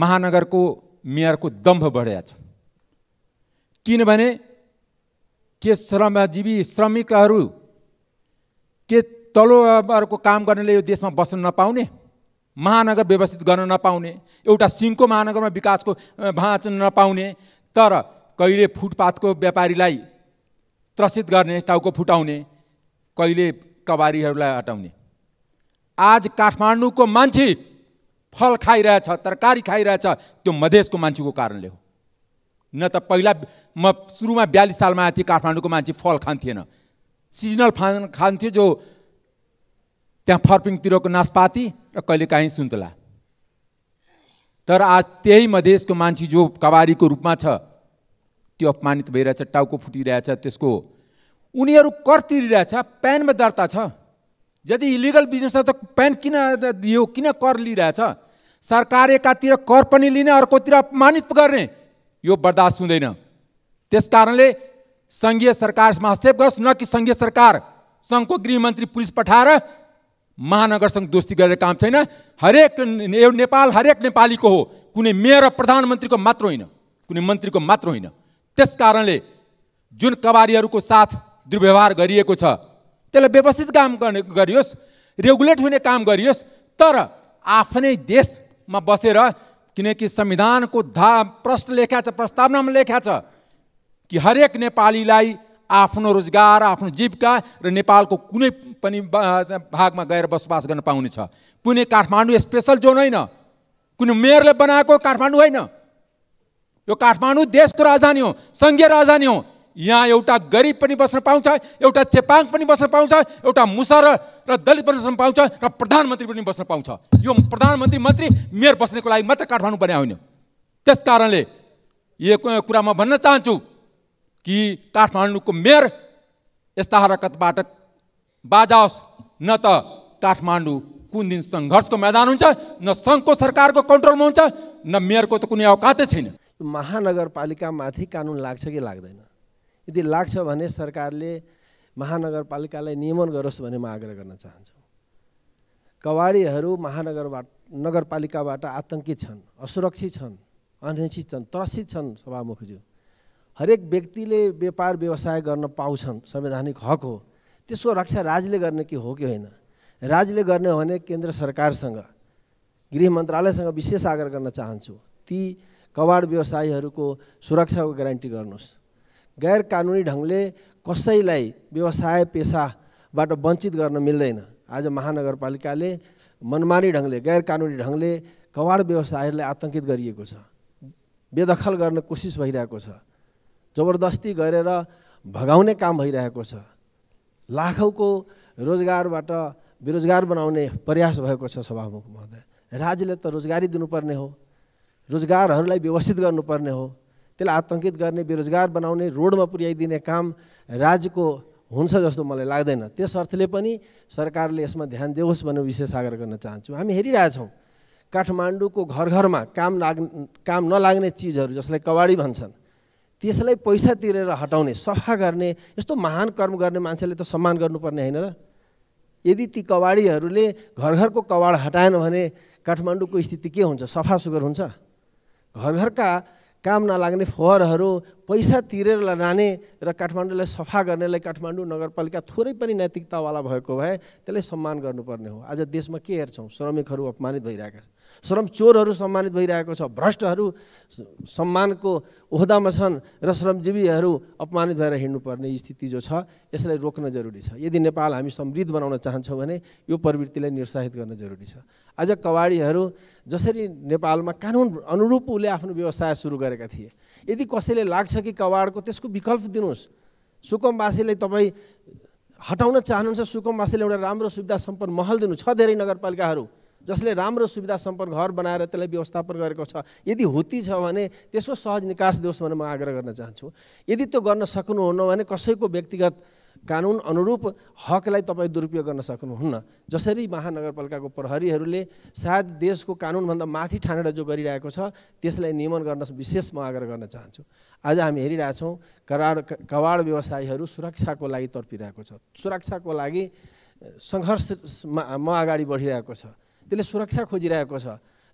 महानगरको मेयरको दम्भ बढिया छ किनभने के श्रमजीवी श्रमिकहरू के तलुवाहरूको काम गर्नेले यो देशमा बस्न नपाउने महानगर व्यवस्थित गर्न नपाउने एउटा सिङ्को महानगरमा विकासको भाँच नपाउने तर कहिले फुटपाथको व्यापारीलाई त्रसित गर्ने टाउको फुटाउने कहिले कबारीहरूलाई हटाउने आज काठमाडौँको मान्छे फल खाइरहेछ तरकारी खाइरहेछ त्यो मधेसको मान्छेको कारणले हो न त पहिला म सुरुमा बयालिस सालमा आएको थिएँ काठमाडौँको मान्छे फल खान्थेन सिजनल फान खान्थ्यो जो त्यहाँ फर्पिङतिरको नासपाती र कहिलेकाहीँ सुन्तला तर आज त्यही मधेसको मान्छे जो कवारीको रूपमा छ त्यो अपमानित भइरहेछ टाउको फुटिरहेछ त्यसको उनीहरू कर तिरिरहेछ प्यानमा दर्ता छ यदि इलिगल बिजनेस त प्यान किन दियो किन कर लिइरहेछ सरकार एकातिर कर पनि लिने अर्कोतिर अपमानित गर्ने यो बर्दास्त हुँदैन त्यस कारणले सङ्घीय सरकार हस्तक्षेप गरोस् न कि सङ्घीय सरकार सङ्घको गृहमन्त्री पुलिस पठाएर महानगरसँग दोस्ती गरेर काम छैन हरेक नेपाल हरेक नेपालीको हो कुनै मेयर र प्रधानमन्त्रीको मात्र होइन कुनै मन्त्रीको मात्र होइन त्यस कारणले जुन कवारीहरूको साथ दुर्व्यवहार गरिएको छ त्यसलाई व्यवस्थित काम गर्ने गरियोस् रेगुलेट हुने काम गरियोस् तर आफ्नै देशमा बसेर किनकि संविधानको धा प्रश्न लेखा छ प्रस्तावनामा लेखा छ कि हरेक नेपालीलाई आफ्नो रोजगार आफ्नो जीविका र नेपालको कुनै पनि भागमा गएर बसोबास गर्न पाउने छ कुनै काठमाडौँ स्पेसल जोन होइन कुनै मेयरले बनाएको काठमाडौँ होइन यो काठमाडौँ देशको राजधानी हो सङ्घीय राजधानी हो यहाँ एउटा गरिब पनि बस्न पाउँछ एउटा चेपाङ पनि बस्न पाउँछ एउटा मुसर र दलित पनि बस्न पाउँछ र प्रधानमन्त्री पनि बस्न पाउँछ यो प्रधानमन्त्री मन्त्री मेयर बस्नेको लागि मात्रै काठमाडौँ बनायो होइन त्यस कारणले यो कुरा म भन्न चाहन्छु कि काठमाडौँको मेयर यस्ता हरकतबाट बाजाओस् न त काठमाडौँ कुन दिन सङ्घर्षको मैदान हुन्छ न सङ्घको सरकारको कन्ट्रोलमा हुन्छ न मेयरको त कुनै औकातै छैन महानगरपालिकामाथि कानुन लाग्छ कि लाग्दैन यदि लाग्छ भने सरकारले महानगरपालिकालाई नियमन गरोस् भने म आग्रह गर्न चाहन्छु कवाडीहरू महानगरबाट नगरपालिकाबाट आतङ्कित छन् असुरक्षित छन् अनिश्चित छन् त्रसित छन् सभामुखज्यू हरेक व्यक्तिले व्यापार व्यवसाय गर्न पाउँछन् संवैधानिक हक हो त्यसको रक्षा राज्यले गर्ने कि हो कि होइन राज्यले गर्ने हो भने केन्द्र सरकारसँग गृह मन्त्रालयसँग विशेष आग्रह गर्न चाहन्छु ती कवाड व्यवसायीहरूको सुरक्षाको ग्यारेन्टी गर्नुहोस् गैर कानुनी ढङ्गले कसैलाई व्यवसाय पेसाबाट वञ्चित गर्न मिल्दैन आज महानगरपालिकाले मनमानी ढङ्गले गैर कानुनी ढङ्गले कवाड व्यवसायहरूलाई आतङ्कित गरिएको छ बेदखल गर्न कोसिस भइरहेको छ जबरदस्ती गरेर भगाउने काम भइरहेको छ लाखौँको रोजगारबाट बेरोजगार बनाउने प्रयास भएको छ सभामुख महोदय राज्यले त रोजगारी दिनुपर्ने हो रोजगारहरूलाई व्यवस्थित गर्नुपर्ने हो त्यसलाई आतङ्कित गर्ने बेरोजगार बनाउने रोडमा पुर्याइदिने काम राज्यको हुन्छ जस्तो मलाई लाग्दैन त्यस अर्थले पनि सरकारले यसमा ध्यान दियोस् भन्ने विशेष आग्रह गर्न चाहन्छु हामी हेरिरहेछौँ काठमाडौँको घर घरमा काम लाग काम नलाग्ने चिजहरू जसलाई कवाडी भन्छन् त्यसलाई पैसा तिरेर हटाउने सफा गर्ने यस्तो महान कर्म गर्ने मान्छेले त सम्मान गर्नुपर्ने होइन र यदि ती कवाडीहरूले घर घरको कवाड हटाएन भने काठमाडौँको स्थिति के हुन्छ सफा सुग्घर हुन्छ घर घरका काम नलाग्ने फोहोरहरू पैसा तिरेर लाने र काठमाडौँलाई सफा गर्नेलाई काठमाडौँ नगरपालिका थोरै पनि नैतिकतावाला भएको भए त्यसलाई सम्मान गर्नुपर्ने हो आज देशमा के हेर्छौँ श्रमिकहरू अपमानित भइरहेका छन् श्रम चोरहरू सम्मानित भइरहेको छ भ्रष्टहरू सम्मानको ओहदामा छन् र श्रमजीवीहरू अपमानित भएर हिँड्नुपर्ने स्थिति जो छ यसलाई रोक्न जरुरी छ यदि नेपाल हामी समृद्ध बनाउन चाहन्छौँ भने यो प्रवृत्तिलाई निरुत्साहित गर्न जरुरी छ आज कवाडीहरू जसरी नेपालमा कानुन अनुरूप उसले आफ्नो व्यवसाय सुरु गरेका थिए यदि कसैले लाग्छ कि कवाडको त्यसको विकल्प दिनुहोस् सुकमवासीलाई तपाईँ हटाउन चाहनुहुन्छ सुकमवासीले एउटा राम्रो सुविधा सम्पन्न महल दिनु छ धेरै नगरपालिकाहरू जसले राम्रो सुविधा सम्पन्न घर बनाएर त्यसलाई व्यवस्थापन गरेको छ यदि हुती छ भने त्यसको सहज निकास दियोस् भनेर म आग्रह गर्न चाहन्छु यदि त्यो गर्न सक्नुहुन्न भने कसैको व्यक्तिगत कानुन अनुरूप हकलाई तपाईँ दुरुपयोग गर्न सक्नुहुन्न जसरी महानगरपालिकाको प्रहरीहरूले सायद देशको कानुनभन्दा माथि ठानेर जो गरिरहेको छ त्यसलाई नियमन गर्न विशेष म आग्रह गर्न चाहन्छु आज हामी हेरिरहेछौँ कराड कवाड व्यवसायीहरू सुरक्षाको लागि तर्पिरहेको छ सुरक्षाको लागि सङ्घर्षमा अगाडि बढिरहेको छ त्यसले सुरक्षा खोजिरहेको छ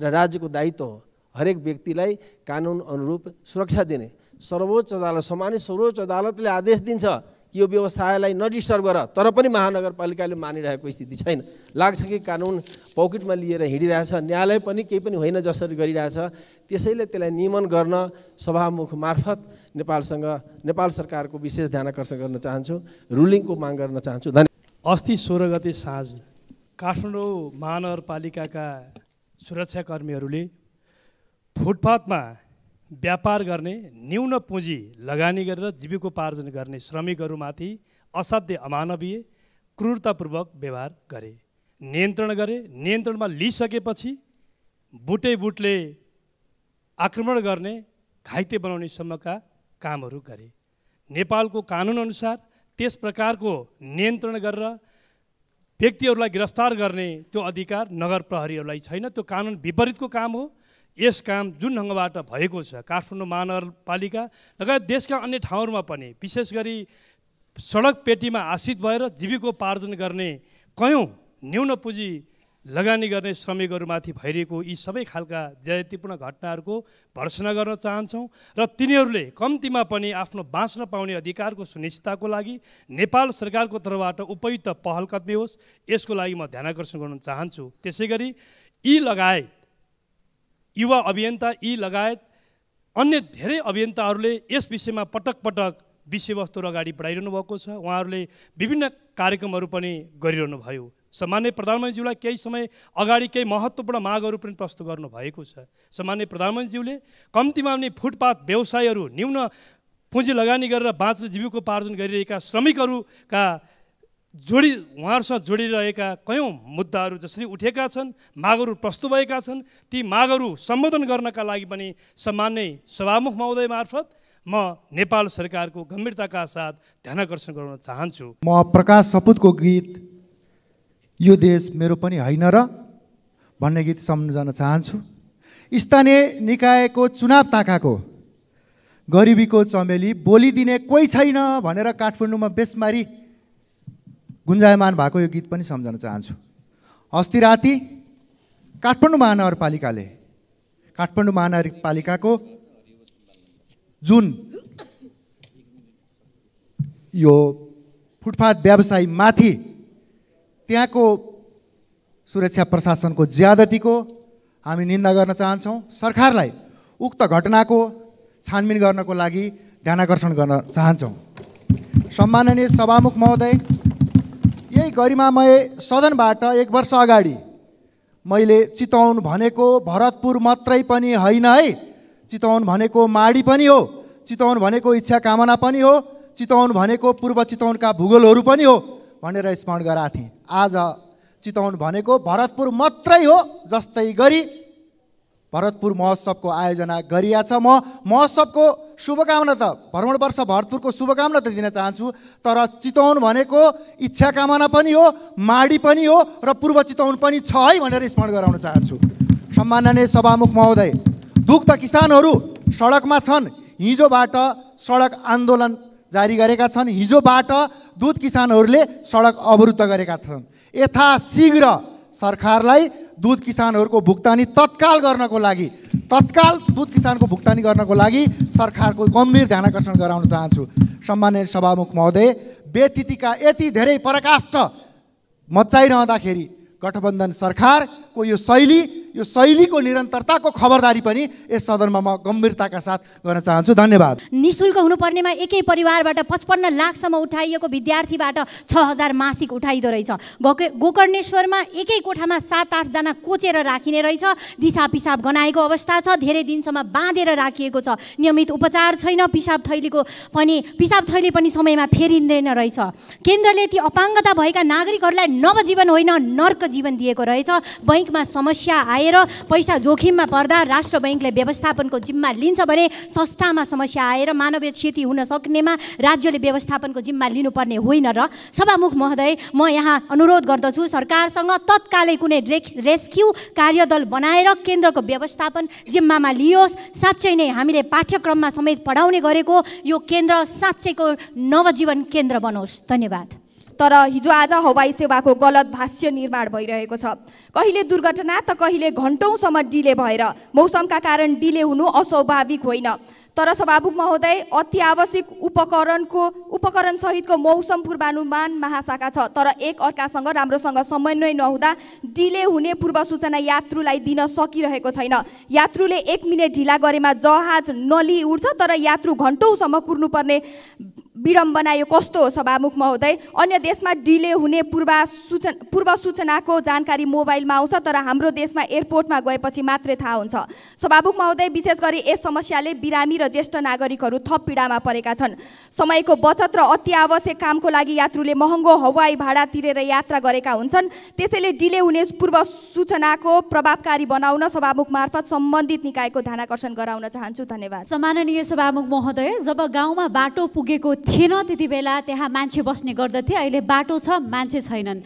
र राज्यको दायित्व हो हरेक व्यक्तिलाई कानुन अनुरूप सुरक्षा दिने सर्वोच्च अदालत सामान्य सर्वोच्च अदालतले आदेश दिन्छ कि यो व्यवसायलाई नडिस्टर्ब गर तर पनि महानगरपालिकाले मानिरहेको स्थिति छैन लाग्छ कि कानुन पकेटमा लिएर हिँडिरहेछ न्यायालय पनि केही पनि होइन जसरी गरिरहेछ त्यसैले त्यसलाई नियमन गर्न सभामुख मार्फत नेपालसँग नेपाल सरकारको विशेष ध्यान आकर्षण गर्न चाहन्छु रुलिङको माग गर्न चाहन्छु धन्यवाद अस्ति सोह्र गते साँझ काठमाडौँ महानगरपालिकाका सुरक्षाकर्मीहरूले फुटपाथमा व्यापार गर्ने न्यून पुँजी लगानी गरेर जीविकोपार्जन गर्ने श्रमिकहरूमाथि असाध्य अमानवीय क्रूरतापूर्वक व्यवहार गरे नियन्त्रण गरे नियन्त्रणमा लिइसकेपछि बुटै बुटले आक्रमण गर्ने घाइते बनाउनेसम्मका कामहरू गरे नेपालको कानुनअनुसार त्यस प्रकारको नियन्त्रण गरेर व्यक्तिहरूलाई गिरफ्तार गर्ने त्यो अधिकार नगर प्रहरीहरूलाई छैन त्यो कानुन विपरीतको काम हो यस काम जुन ढङ्गबाट भएको छ काठमाडौँ महानगरपालिका लगायत देशका अन्य ठाउँहरूमा पनि विशेष गरी सडक पेटीमा आश्रित भएर जीविकोपार्जन गर्ने कयौँ न्यून पुँजी लगानी गर्ने श्रमिकहरूमाथि भइरहेको यी सबै खालका ज्यादतिपूर्ण घटनाहरूको भर्सना गर्न चाहन्छौँ र तिनीहरूले कम्तीमा पनि आफ्नो बाँच्न पाउने अधिकारको सुनिश्चितताको लागि नेपाल सरकारको तर्फबाट उपयुक्त पहल कदमी होस् यसको लागि म ध्यानकर्षण गर्न चाहन्छु त्यसै गरी यी लगायत युवा अभियन्ता यी लगायत अन्य धेरै अभियन्ताहरूले यस विषयमा पटक पटक विषयवस्तुहरू अगाडि बढाइरहनु भएको छ उहाँहरूले विभिन्न कार्यक्रमहरू पनि गरिरहनु भयो सामान्य प्रधानमन्त्रीज्यूलाई केही समय अगाडि केही महत्त्वपूर्ण मागहरू पनि प्रस्तुत गर्नुभएको छ सामान्य प्रधानमन्त्रीज्यूले कम्तीमा पनि फुटपाथ व्यवसायहरू न्यून पुँजी लगानी गरेर बाँच्ने जीविकोपार्जन गरिरहेका श्रमिकहरूका जोडी उहाँहरूसँग जोडिरहेका कयौँ मुद्दाहरू जसरी उठेका छन् मागहरू प्रस्तुत भएका छन् ती मागहरू सम्बोधन गर्नका लागि पनि सामान्य सभामुख महोदय मार्फत म नेपाल सरकारको गम्भीरताका साथ ध्यानकर्षण गर्न चाहन्छु म प्रकाश सपुतको गीत यो देश मेरो पनि होइन र भन्ने गीत सम्झन चाहन्छु स्थानीय निकायको चुनाव ताकाको गरिबीको चमेली बोलिदिने कोही छैन भनेर काठमाडौँमा बेसमारी गुन्जायमान भएको यो गीत पनि सम्झन चाहन्छु अस्ति राति काठमाडौँ महानगरपालिकाले काठमाडौँ महानगरपालिकाको जुन यो फुटपाथ व्यवसायमाथि त्यहाँको सुरक्षा प्रशासनको ज्यादतीको हामी निन्दा गर्न चाहन्छौँ सरकारलाई उक्त घटनाको छानबिन गर्नको लागि ध्यान आकर्षण गर्न चाहन्छौँ सम्माननीय सभामुख महोदय यही गरिमामय सदनबाट एक वर्ष अगाडि मैले चितवन भनेको भरतपुर मात्रै पनि होइन है चितवन भनेको माडी पनि हो चितवन भनेको इच्छा कामना पनि हो चितौन भनेको पूर्व चितवनका भूगोलहरू पनि हो भनेर स्मरण गराएको थिएँ आज चितवन भनेको भरतपुर मात्रै हो जस्तै गरी भरतपुर महोत्सवको आयोजना गरिया छ म महोत्सवको शुभकामना त भ्रमण वर्ष भरतपुरको शुभकामना त दिन चाहन्छु तर चितवन भनेको इच्छा कामना पनि हो माडी पनि हो र पूर्व चितवन पनि छ है भनेर स्मरण गराउन चाहन्छु सम्माननीय सभामुख महोदय दुग्ध किसानहरू सडकमा छन् हिजोबाट सडक आन्दोलन जारी गरेका छन् हिजोबाट दुध किसानहरूले सडक अवरुद्ध गरेका छन् यथाशीघ्र सरकारलाई दुध किसानहरूको भुक्तानी तत्काल गर्नको लागि तत्काल दुध किसानको भुक्तानी गर्नको लागि सरकारको गम्भीर ध्यान आकर्षण गराउन चाहन्छु सम्मान्य सभामुख महोदय व्यतिथिका यति धेरै पराकाष्ठ मचाइरहँदाखेरि गठबन्धन सरकारको यो शैली यो शैलीको निरन्तरताको खबरदारी पनि यस सदनमा म गम्भीरताका साथ गर्न चाहन्छु धन्यवाद निशुल्क हुनुपर्नेमा एकै परिवारबाट पचपन्न लाखसम्म उठाइएको विद्यार्थीबाट छ हजार मासिक उठाइदो रहेछ गोके गोकर्णेश्वरमा एकै कोठामा सात आठजना कोचेर राखिने रहेछ दिसा पिसाब गनाएको अवस्था छ धेरै दिनसम्म बाँधेर राखिएको छ नियमित उपचार छैन पिसाब थैलीको पनि पिसाब थैली पनि समयमा फेरिँदैन रहेछ केन्द्रले ती अपाङ्गता भएका नागरिकहरूलाई नवजीवन होइन नर्क जीवन दिएको रहेछ बैङ्कमा समस्या आए र पैसा जोखिममा पर्दा राष्ट्र ब्याङ्कले व्यवस्थापनको जिम्मा लिन्छ भने संस्थामा समस्या आएर मानवीय क्षति हुन सक्नेमा राज्यले व्यवस्थापनको जिम्मा लिनुपर्ने होइन र सभामुख महोदय म यहाँ अनुरोध गर्दछु सरकारसँग तत्कालै कुनै रेस्क्यु कार्यदल बनाएर केन्द्रको व्यवस्थापन जिम्मामा लियोस् साँच्चै नै हामीले पाठ्यक्रममा समेत पढाउने गरेको यो केन्द्र साँच्चैको नवजीवन केन्द्र बनोस् धन्यवाद तर हिजो आज हवाई सेवाको गलत भाष्य निर्माण भइरहेको छ कहिले दुर्घटना त कहिले घन्टौँसम्म डिले भएर मौसमका कारण डिले हुनु अस्वाभाविक होइन तर सभामुख महोदय अति आवश्यक उपकरणको उपकरणसहितको मौसम पूर्वानुमान महाशाखा छ तर एक अर्कासँग राम्रोसँग समन्वय नहुँदा डिले हुने पूर्व सूचना यात्रुलाई दिन सकिरहेको छैन यात्रुले एक मिनट ढिला गरेमा जहाज नलिई उठ्छ तर यात्रु घन्टौँसम्म कुर्नुपर्ने विडम्बना यो कस्तो हो सभामुख महोदय अन्य देशमा डिले हुने पूर्वा सूचना पूर्व सूचनाको जानकारी मोबाइलमा आउँछ तर हाम्रो देशमा एयरपोर्टमा गएपछि मात्रै थाहा हुन्छ सभामुख महोदय विशेष गरी यस समस्याले बिरामी र ज्येष्ठ नागरिकहरू थप पीडामा परेका छन् समयको बचत र अति आवश्यक कामको लागि यात्रुले महँगो हवाई भाडा तिरेर यात्रा गरेका हुन्छन् त्यसैले डिले हुने पूर्व सूचनाको प्रभावकारी बनाउन सभामुख मार्फत सम्बन्धित निकायको ध्यानकर्षण गराउन चाहन्छु धन्यवाद सम्माननीय सभामुख महोदय जब गाउँमा बाटो पुगेको थिएन त्यति बेला त्यहाँ मान्छे बस्ने गर्दथे अहिले बाटो छ मान्छे छैनन्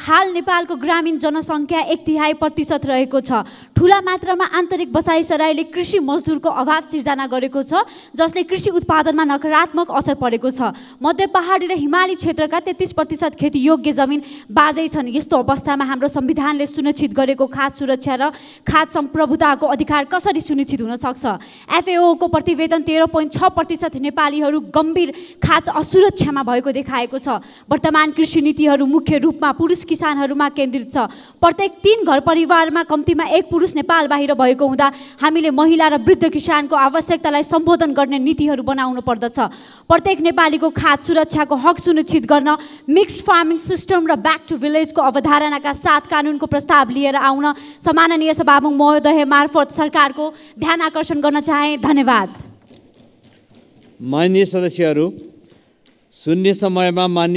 हाल नेपालको ग्रामीण जनसङ्ख्या एक तिहाई प्रतिशत रहेको छ ठुला मात्रामा आन्तरिक बसाइसराईले कृषि मजदुरको अभाव सिर्जना गरेको छ जसले कृषि उत्पादनमा नकारात्मक असर परेको छ मध्य पहाडी र हिमाली क्षेत्रका तेत्तिस प्रतिशत खेती योग्य जमिन बाजै छन् यस्तो अवस्थामा हाम्रो संविधानले सुनिश्चित गरेको खाद सुरक्षा र खाद सम्प्रभुताको अधिकार कसरी सुनिश्चित हुन सक्छ एफएओको प्रतिवेदन तेह्र पोइन्ट छ प्रतिशत नेपालीहरू गम्भीर खात असुरक्षामा भएको देखाएको छ वर्तमान कृषि नीतिहरू मुख्य रूपमा पुरुष किसानहरूमा केन्द्रित छ प्रत्येक तिन घर परिवारमा कम्तीमा एक पुरुष नेपाल बाहिर भएको हुँदा हामीले महिला र वृद्ध किसानको आवश्यकतालाई सम्बोधन गर्ने नीतिहरू बनाउनु पर्दछ प्रत्येक नेपालीको खाद सुरक्षाको हक सुनिश्चित गर्न मिक्स्ड फार्मिङ सिस्टम र ब्याक टु भिलेजको अवधारणाका साथ कानुनको प्रस्ताव लिएर आउन समाननीय सभामुख महोदय मार्फत सरकारको ध्यान आकर्षण गर्न चाहे धन्यवाद मान्य सदस्यहरू शून्य समयमा मान्य